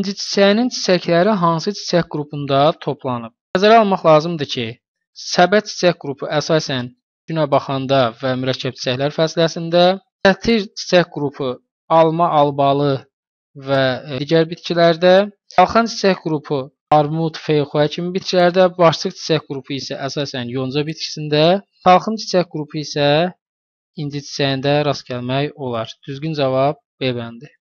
İncitsəyinin çiçəkləri hansı çiçək qrupunda toplanıb? Nəzərə almaq lazımdır ki, səbət çiçək qrupu əsasən günə baxanda və mürəkkəb çiçəklər fəsləsində, sətir çiçək qrupu alma, albalı və e, digər bitkilərdə, qalxan çiçək qrupu armud, feyxoya kimi bitkilərdə, başçıq çiçək qrupu isə əsasən yonca bitkisində, salxım çiçək qrupu isə inci çiçəyində rast gəlmək olar. Düzgün cavab B bəndi.